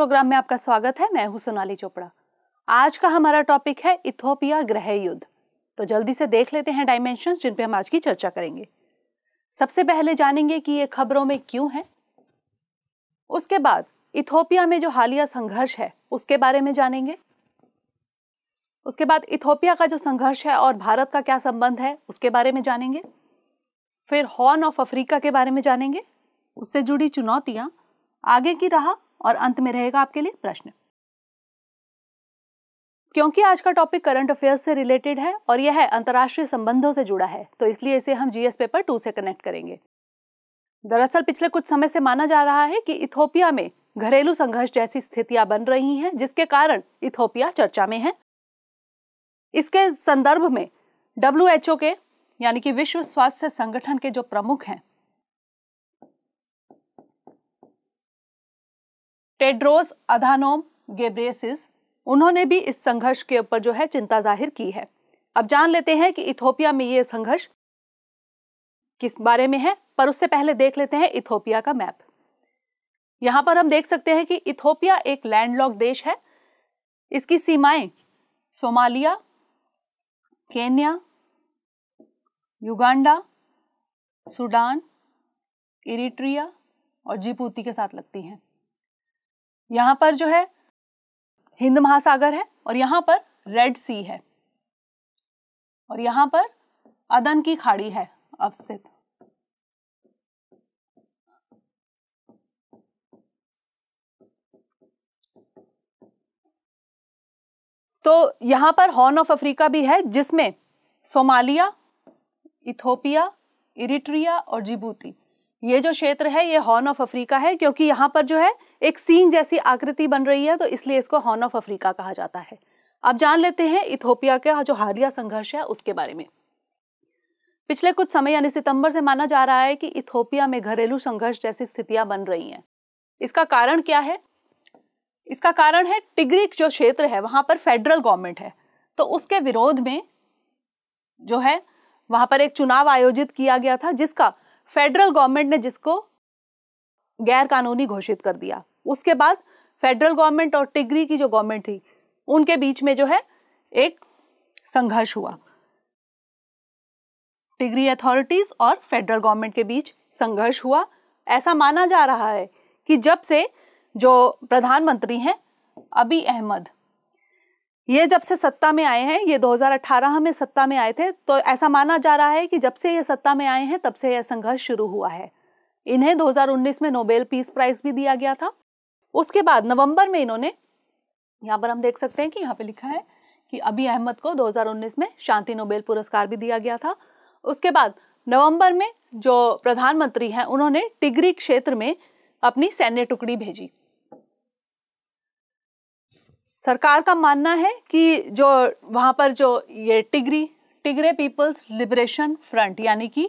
programme में आपका स्वागत है मैं हूं सोनाली चोपड़ा आज का हमारा टॉपिक है इथोपिया ग्रह युद्ध तो जल्दी से देख लेते हैं डायमेंशन जिन पे हम आज की चर्चा करेंगे सबसे पहले जानेंगे कि ये खबरों में क्यों है उसके बाद इथोपिया में जो हालिया संघर्ष है उसके बारे में जानेंगे उसके बाद इथोपिया का जो संघर्ष है और भारत का क्या संबंध है उसके बारे में जानेंगे फिर हॉर्न ऑफ अफ्रीका के बारे में जानेंगे उससे जुड़ी चुनौतियां आगे की रहा और अंत में रहेगा आपके लिए प्रश्न क्योंकि आज का टॉपिक करंट अफेयर्स से रिलेटेड है और यह है अंतर्राष्ट्रीय संबंधों से जुड़ा है तो इसलिए इसे हम जीएस पेपर टू से कनेक्ट करेंगे दरअसल पिछले कुछ समय से माना जा रहा है कि इथोपिया में घरेलू संघर्ष जैसी स्थितियां बन रही हैं जिसके कारण इथोपिया चर्चा में है इसके संदर्भ में डब्ल्यू के यानी कि विश्व स्वास्थ्य संगठन के जो प्रमुख हैं टेड्रोस अधानोम गेब्रेसिस उन्होंने भी इस संघर्ष के ऊपर जो है चिंता जाहिर की है अब जान लेते हैं कि इथोपिया में ये संघर्ष किस बारे में है पर उससे पहले देख लेते हैं इथोपिया का मैप यहां पर हम देख सकते हैं कि इथोपिया एक लैंडलॉक देश है इसकी सीमाएं Somalia Kenya Uganda Sudan Eritrea और जीपूती के साथ लगती हैं यहाँ पर जो है हिंद महासागर है और यहाँ पर रेड सी है और यहाँ पर अदन की खाड़ी है अवस्थित तो यहाँ पर हॉर्न ऑफ अफ्रीका भी है जिसमें सोमालिया इथोपिया इरिट्रिया और जिबूती ये जो क्षेत्र है ये हॉर्न ऑफ अफ्रीका है क्योंकि यहाँ पर जो है एक सींग जैसी आकृति बन रही है तो इसलिए इसको हॉर्न ऑफ अफ्रीका कहा जाता है अब जान लेते हैं इथोपिया का जो हालिया संघर्ष है उसके बारे में पिछले कुछ समय यानी सितंबर से माना जा रहा है कि इथोपिया में घरेलू संघर्ष जैसी स्थितियां बन रही हैं इसका कारण क्या है इसका कारण है टिग्रिक जो क्षेत्र है वहां पर फेडरल गवर्नमेंट है तो उसके विरोध में जो है वहां पर एक चुनाव आयोजित किया गया था जिसका फेडरल गवर्नमेंट ने जिसको गैर कानूनी घोषित कर दिया उसके बाद फेडरल गवर्नमेंट और टिगरी की जो गवर्नमेंट थी उनके बीच में जो है एक संघर्ष हुआ टिगरी अथॉरिटीज और फेडरल गवर्नमेंट के बीच संघर्ष हुआ ऐसा माना जा रहा है कि जब से जो प्रधानमंत्री हैं अबी अहमद ये जब से सत्ता में आए हैं ये 2018 में सत्ता में आए थे तो ऐसा माना जा रहा है कि जब से ये सत्ता में आए हैं तब से यह संघर्ष शुरू हुआ है इन्हें 2019 में नोबेल पीस प्राइज भी दिया गया था उसके बाद नवंबर में इन्होंने यहाँ पर हम देख सकते हैं कि यहाँ पे लिखा है कि अभी अहमद को 2019 में शांति नोबेल पुरस्कार भी दिया गया था उसके बाद नवंबर में जो प्रधानमंत्री हैं उन्होंने टिगरी क्षेत्र में अपनी सैन्य टुकड़ी भेजी सरकार का मानना है कि जो वहाँ पर जो ये Tigray Tigray People's Liberation Front यानी कि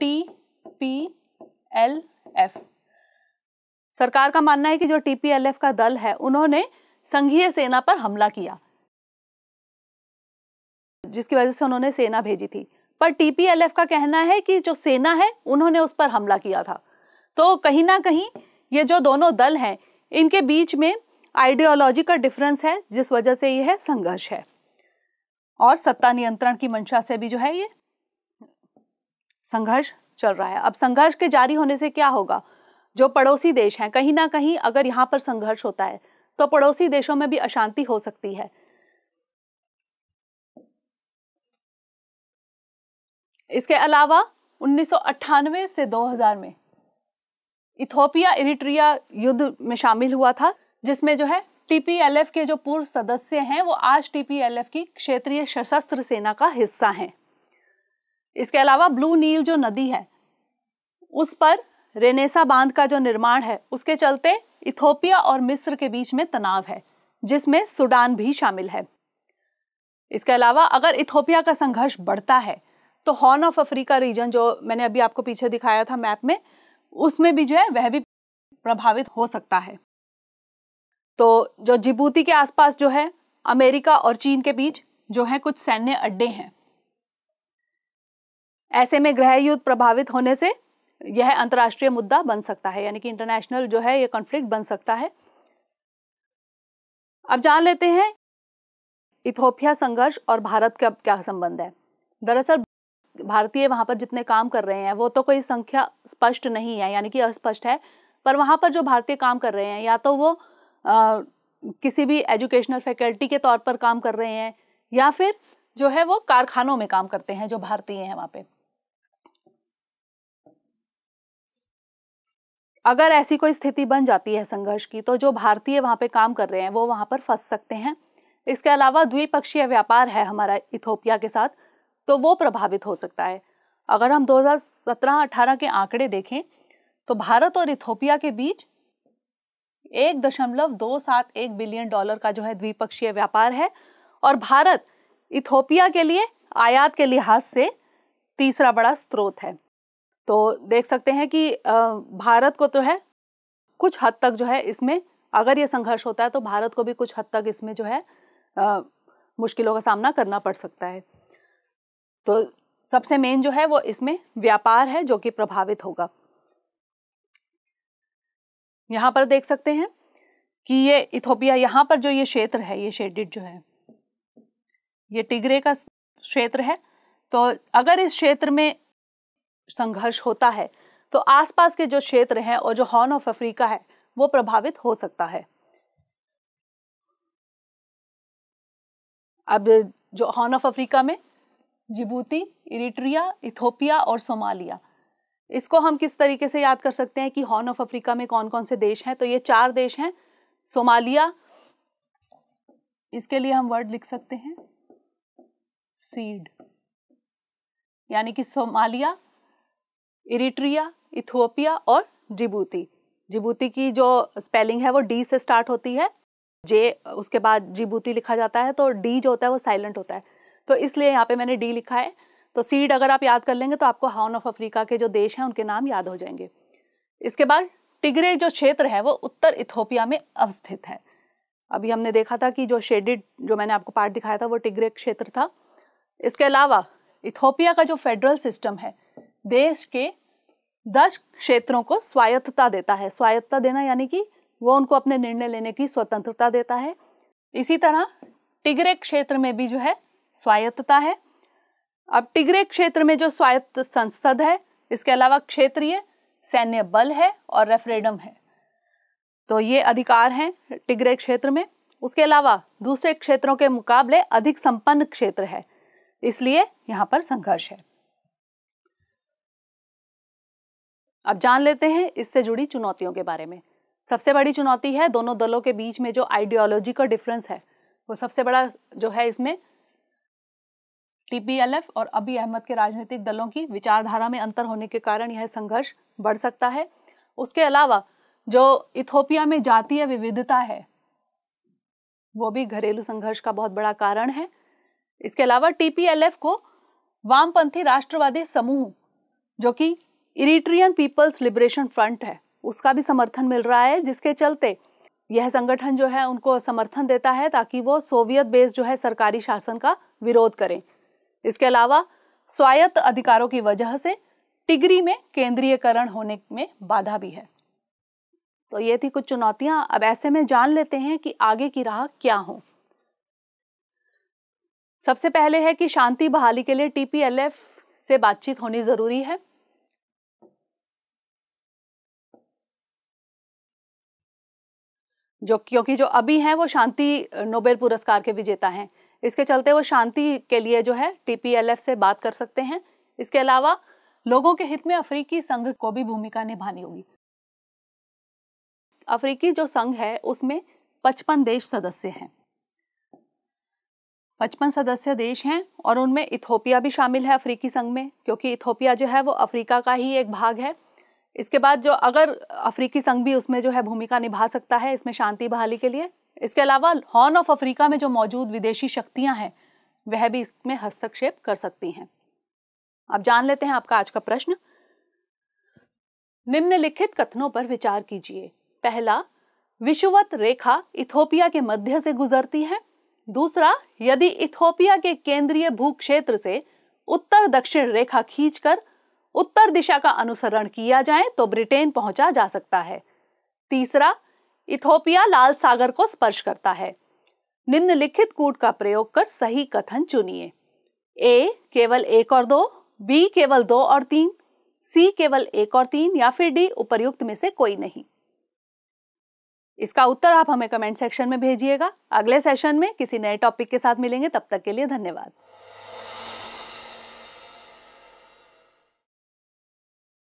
टी पी एल एफ सरकार का मानना है कि जो टी पी एल एफ का दल है उन्होंने संघीय सेना पर हमला किया जिसकी वजह से उन्होंने सेना भेजी थी पर टीपीएलएफ का कहना है कि जो सेना है उन्होंने उस पर हमला किया था तो कहीं ना कहीं ये जो दोनों दल हैं इनके बीच में आइडियोलॉजी का डिफरेंस है जिस वजह से यह संघर्ष है और सत्ता नियंत्रण की मंशा से भी जो है ये संघर्ष चल रहा है अब संघर्ष के जारी होने से क्या होगा जो पड़ोसी देश हैं कहीं ना कहीं अगर यहाँ पर संघर्ष होता है तो पड़ोसी देशों में भी अशांति हो सकती है इसके अलावा उन्नीस से 2000 में इथोपिया इरिट्रिया युद्ध में शामिल हुआ था जिसमें जो है टीपीएलएफ के जो पूर्व सदस्य हैं वो आज टीपीएलएफ की क्षेत्रीय सशस्त्र सेना का हिस्सा हैं इसके अलावा ब्लू नील जो नदी है उस पर रेनेसा बांध का जो निर्माण है उसके चलते इथोपिया और मिस्र के बीच में तनाव है जिसमें सूडान भी शामिल है इसके अलावा अगर इथोपिया का संघर्ष बढ़ता है तो हॉर्न ऑफ अफ्रीका रीजन जो मैंने अभी आपको पीछे दिखाया था मैप में उसमें भी जो है वह भी प्रभावित हो सकता है तो जो जिबूती के आसपास जो है अमेरिका और चीन के बीच जो है कुछ सैन्य अड्डे हैं ऐसे में ग्रह युद्ध प्रभावित होने से यह अंतर्राष्ट्रीय मुद्दा बन सकता है यानी कि इंटरनेशनल जो है यह कॉन्फ्लिक्ट बन सकता है अब जान लेते हैं इथोपिया संघर्ष और भारत का क्या संबंध है दरअसल भारतीय वहां पर जितने काम कर रहे हैं वो तो कोई संख्या स्पष्ट नहीं है यानी कि अस्पष्ट है पर वहां पर जो भारतीय काम कर रहे हैं या तो वो किसी भी एजुकेशनल फैकल्टी के तौर पर काम कर रहे हैं या फिर जो है वो कारखानों में काम करते हैं जो भारतीय हैं वहाँ पे अगर ऐसी कोई स्थिति बन जाती है संघर्ष की तो जो भारतीय वहाँ पे काम कर रहे हैं वो वहाँ पर फंस सकते हैं इसके अलावा द्विपक्षीय व्यापार है हमारा इथोपिया के साथ तो वो प्रभावित हो सकता है अगर हम 2017-18 के आंकड़े देखें तो भारत और इथोपिया के बीच एक दशमलव दो सात एक बिलियन डॉलर का जो है द्विपक्षीय व्यापार है और भारत इथोपिया के लिए आयात के लिहाज से तीसरा बड़ा स्रोत है तो देख सकते हैं कि भारत को तो है कुछ हद तक जो है इसमें अगर ये संघर्ष होता है तो भारत को भी कुछ हद तक इसमें जो है आ, मुश्किलों का सामना करना पड़ सकता है तो सबसे मेन जो है वो इसमें व्यापार है जो कि प्रभावित होगा यहाँ पर देख सकते हैं कि ये इथोपिया यहाँ पर जो ये क्षेत्र है ये शेडिड जो है ये टिगरे का क्षेत्र है तो अगर इस क्षेत्र में संघर्ष होता है तो आसपास के जो क्षेत्र हैं और जो हॉर्न ऑफ अफ्रीका है वो प्रभावित हो सकता है अब जो हॉर्न ऑफ अफ्रीका में जिबूती इरिट्रिया इथोपिया और सोमालिया इसको हम किस तरीके से याद कर सकते हैं कि हॉर्न ऑफ अफ्रीका में कौन कौन से देश हैं तो ये चार देश हैं सोमालिया इसके लिए हम वर्ड लिख सकते हैं सीड यानी कि सोमालिया इरिट्रिया इथोपिया और जिबूती जिबूती की जो स्पेलिंग है वो डी से स्टार्ट होती है जे उसके बाद जिबूती लिखा जाता है तो डी जो होता है वो साइलेंट होता है तो इसलिए यहाँ पे मैंने डी लिखा है तो सीड अगर आप याद कर लेंगे तो आपको हाउन ऑफ अफ्रीका के जो देश हैं उनके नाम याद हो जाएंगे इसके बाद टिगरे जो क्षेत्र है वो उत्तर इथोपिया में अवस्थित है अभी हमने देखा था कि जो शेडिड जो मैंने आपको पार्ट दिखाया था वो टिगरे क्षेत्र था इसके अलावा इथोपिया का जो फेडरल सिस्टम है देश के दस क्षेत्रों को स्वायत्तता देता है स्वायत्तता देना यानी कि वो उनको अपने निर्णय लेने की स्वतंत्रता देता है इसी तरह टिगरे क्षेत्र में भी जो है स्वायत्तता है अब टिग्रे क्षेत्र में जो स्वायत्त संसद है इसके अलावा क्षेत्रीय सैन्य बल है और रेफरेंडम है तो ये अधिकार हैं टिग्रे क्षेत्र में उसके अलावा दूसरे क्षेत्रों के मुकाबले अधिक संपन्न क्षेत्र है इसलिए यहाँ पर संघर्ष है अब जान लेते हैं इससे जुड़ी चुनौतियों के बारे में सबसे बड़ी चुनौती है दोनों दलों के बीच में जो आइडियोलॉजी का डिफरेंस है वो सबसे बड़ा जो है इसमें टीपीएलएफ और अभी अहमद के राजनीतिक दलों की विचारधारा में अंतर होने के कारण यह संघर्ष बढ़ सकता है उसके अलावा जो इथोपिया में जातीय विविधता है वो भी घरेलू संघर्ष का बहुत बड़ा कारण है इसके अलावा टीपीएलएफ को वामपंथी राष्ट्रवादी समूह जो कि इरिट्रियन पीपल्स लिबरेशन फ्रंट है उसका भी समर्थन मिल रहा है जिसके चलते यह संगठन जो है उनको समर्थन देता है ताकि वो सोवियत बेस्ड जो है सरकारी शासन का विरोध करें इसके अलावा स्वायत्त अधिकारों की वजह से टिगरी में केंद्रीयकरण होने में बाधा भी है तो ये थी कुछ चुनौतियां अब ऐसे में जान लेते हैं कि आगे की राह क्या हो सबसे पहले है कि शांति बहाली के लिए टीपीएलएफ से बातचीत होनी जरूरी है जो क्योंकि जो अभी हैं वो शांति नोबेल पुरस्कार के विजेता हैं इसके चलते वो शांति के लिए जो है टीपीएलएफ से बात कर सकते हैं इसके अलावा लोगों के हित में अफ्रीकी संघ को भी भूमिका निभानी होगी अफ्रीकी जो संघ है उसमें पचपन देश सदस्य हैं पचपन सदस्य देश हैं और उनमें इथोपिया भी शामिल है अफ्रीकी संघ में क्योंकि इथोपिया जो है वो अफ्रीका का ही एक भाग है इसके बाद जो अगर अफ्रीकी संघ भी उसमें जो है भूमिका निभा सकता है इसमें शांति बहाली के लिए इसके अलावा हॉर्न ऑफ अफ्रीका में जो मौजूद विदेशी शक्तियां हैं वह भी इसमें हस्तक्षेप कर सकती हैं अब जान लेते हैं आपका आज का प्रश्न निम्नलिखित कथनों पर विचार कीजिए पहला विषुवत रेखा इथोपिया के मध्य से गुजरती है दूसरा यदि इथोपिया के केंद्रीय भूक्षेत्र से उत्तर दक्षिण रेखा खींचकर उत्तर दिशा का अनुसरण किया जाए तो ब्रिटेन पहुंचा जा सकता है तीसरा इथोपिया लाल सागर को स्पर्श करता है निम्नलिखित कूट का प्रयोग कर सही कथन चुनिए ए केवल एक और दो बी केवल दो और तीन सी केवल एक और तीन या फिर डी उपर्युक्त में से कोई नहीं इसका उत्तर आप हमें कमेंट सेक्शन में भेजिएगा अगले सेशन में किसी नए टॉपिक के साथ मिलेंगे तब तक के लिए धन्यवाद